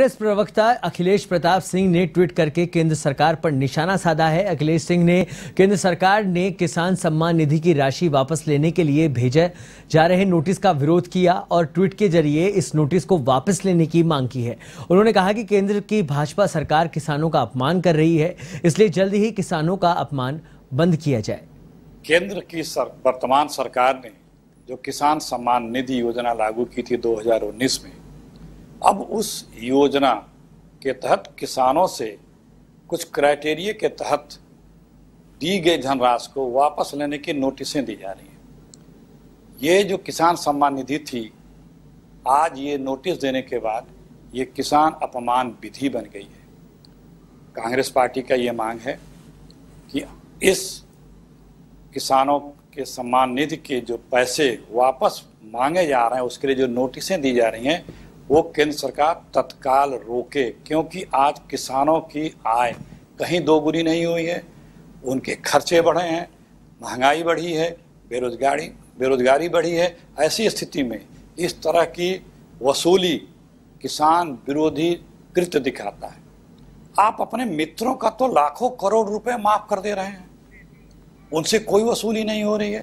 कांग्रेस प्रवक्ता अखिलेश प्रताप सिंह ने ट्वीट करके केंद्र सरकार पर निशाना साधा है अखिलेश सिंह ने केंद्र सरकार ने किसान सम्मान निधि की राशि वापस लेने के लिए भेजे जा रहे नोटिस का विरोध किया और ट्वीट के जरिए इस नोटिस को वापस लेने की मांग की है उन्होंने कहा कि केंद्र की भाजपा सरकार किसानों का अपमान कर रही है इसलिए जल्द ही किसानों का अपमान बंद किया जाए केंद्र की वर्तमान सरकार ने जो किसान सम्मान निधि योजना लागू की थी दो में अब उस योजना के तहत किसानों से कुछ क्राइटेरिया के तहत दी गई धनराशि को वापस लेने की नोटिसें दी जा रही हैं ये जो किसान सम्मान निधि थी आज ये नोटिस देने के बाद ये किसान अपमान विधि बन गई है कांग्रेस पार्टी का ये मांग है कि इस किसानों के सम्मान निधि के जो पैसे वापस मांगे जा रहे हैं उसके लिए जो नोटिसें दी जा रही हैं वो केंद्र सरकार तत्काल रोके क्योंकि आज किसानों की आय कहीं दोगुनी नहीं हुई है उनके खर्चे बढ़े हैं महंगाई बढ़ी है बेरोजगारी बेरोजगारी बढ़ी है ऐसी स्थिति में इस तरह की वसूली किसान विरोधी कृत्य दिखाता है आप अपने मित्रों का तो लाखों करोड़ रुपए माफ कर दे रहे हैं उनसे कोई वसूली नहीं हो रही है